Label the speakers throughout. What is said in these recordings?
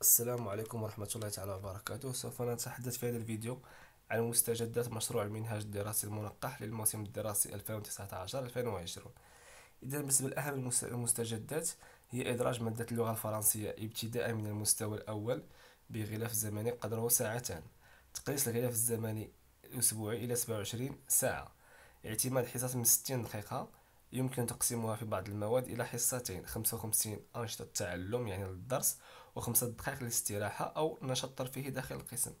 Speaker 1: السلام عليكم ورحمة الله تعالى وبركاته سوف نتحدث في هذا الفيديو عن مستجدات مشروع المنهاج الدراسي المنقح للموسم الدراسي 2019-2020 إذا بالنسبة لأهم المستجدات هي إدراج مادة اللغة الفرنسية ابتداء من المستوى الأول بغلاف زمني قدره ساعتان تقليص الغلاف الزمني الأسبوعي إلى 27 ساعة اعتماد حصص من 60 دقيقة يمكن تقسيمها في بعض المواد إلى حصتين 55 أنشطة تعلم يعني للدرس وخمسة دقائق للاستراحة أو نشاط ترفيهي داخل القسم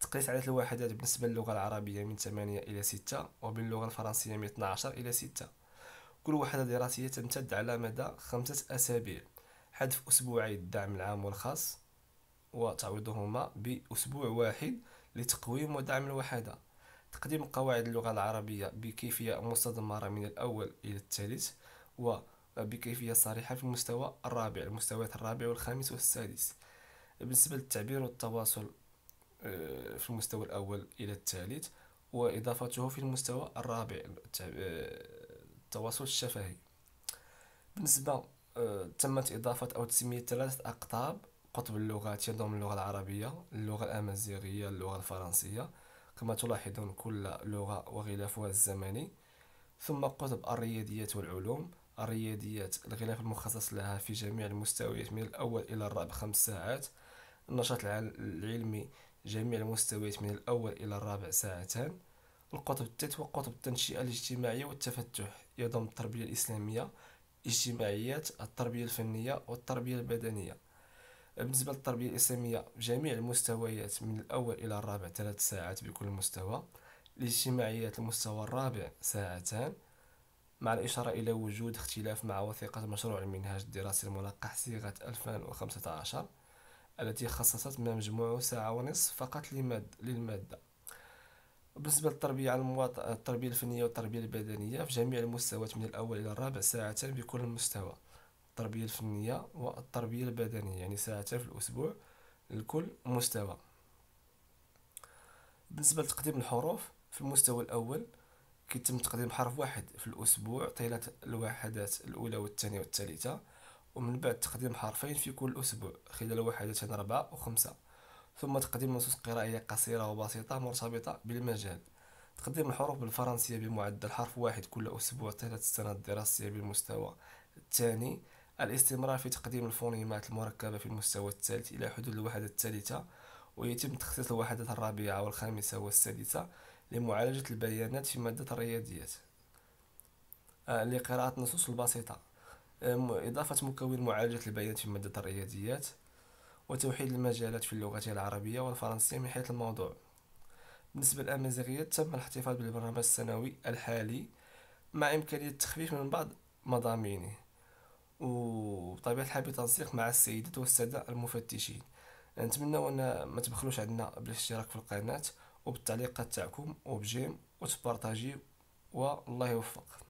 Speaker 1: تقيس عدد الوحدات بالنسبة للغة العربية من 8 إلى 6 وباللغة الفرنسية من 12 إلى 6 كل وحدة دراسية تمتد على مدى خمسة أسابيع حذف أسبوعي الدعم العام والخاص وتعويضهما بأسبوع واحد لتقويم ودعم الوحدة تقديم قواعد اللغة العربية بكيفية مستدمرة من الأول إلى الثالث وبكيفية صريحة في المستوى الرابع المستويات الرابع والخامس والسادس بالنسبة للتعبير والتواصل آه، في المستوى الأول إلى الثالث وإضافته في المستوى الرابع آه، التواصل الشفهي بالنسبة آه، تمت إضافة أو تسمية ثلاثة أقطاب قطب اللغات يضم اللغة العربية اللغة الأمازيغية اللغة الفرنسية كما تلاحظون كل لغة وغلافها الزمني ثم قطب الرياضيات والعلوم الرياضيات الغلاف المخصص لها في جميع المستويات من الأول إلى الرابع خمس ساعات النشاط العلمي جميع المستويات من الأول إلى الرابع ساعتان القطب التت هو قطب التنشئة الاجتماعية والتفتح يضم التربية الإسلامية اجتماعيات التربية الفنية والتربية البدنية بالنسبه للتربيه الاسلاميه جميع المستويات من الاول الى الرابع ثلاث ساعات بكل مستوى الاجتماعيات المستوى الرابع ساعتان مع الإشارة إلى وجود اختلاف مع وثيقة مشروع المنهاج الدراسي الملقح صيغة 2015 التي خصصت ما مجموعه ساعة ونصف فقط لماد للمادة بالنسبة للتربية على المواط... التربية الفنية والتربية البدنية في جميع المستويات من الأول إلى الرابع ساعتان بكل مستوى التربيه الفنيه والتربيه البدنيه يعني ساعتين في الاسبوع لكل مستوى بالنسبه لتقديم الحروف في المستوى الاول كيتم تقديم حرف واحد في الاسبوع طيله الوحدات الاولى والثانيه والثالثه ومن بعد تقديم حرفين في كل اسبوع خلال وحدتين اربعه وخمسه ثم تقديم نصوص قرائية قصيره وبسيطه مرتبطه بالمجال تقديم الحروف بالفرنسية بمعدل حرف واحد كل أسبوع طيلة السنة الدراسية بالمستوى الثاني الاستمرار في تقديم الفونيمات المركبة في المستوى الثالث إلى حدود الوحدة الثالثة ويتم تخصيص الوحدات الرابعة والخامسة والسادسة لمعالجة البيانات في مادة الرياضيات آه، لقراءة النصوص البسيطة إضافة مكون معالجة البيانات في مادة الرياضيات وتوحيد المجالات في اللغة العربية والفرنسية من حيث الموضوع بالنسبة للأمازيغيات تم الاحتفاظ بالبرنامج السنوي الحالي مع إمكانية التخفيف من بعض مضامينه وبطبيعة الحال بتنسيق مع السيدات والسادة المفتشين نتمنى ان ما تبخلوش عندنا بالاشتراك في القناة وبالتعليقات تاعكم وبجيم وتبارطاجيو والله يوفق